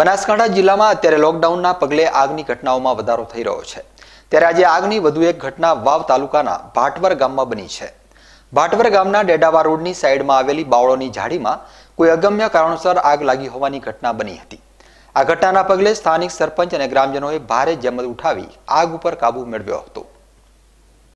બનાસકાંઠા જિલ્લામાં અત્યારે લોકડાઉનના પગલે આગની ઘટનાઓમાં વધારો થઈ રહ્યો છે ત્યારે આજે આગની વધુ એક ઘટના વાવ તાલુકાના ભાટવર ગામમાં બની છે ભાટવર ગામના ડેડાવા રોડની સાઈડમાં આવેલી બાવળોની ઝાડીમાં કોઈ અગમ્ય કારણોસર આગ લાગી હોવાની ઘટના બની હતી આ ઘટનાના પગલે સ્થાનિક સરપંચ અને ગ્રામજનોએ ભારે જમલ ઉઠાવી આગ ઉપર કાબુ મેળવ્યો હતો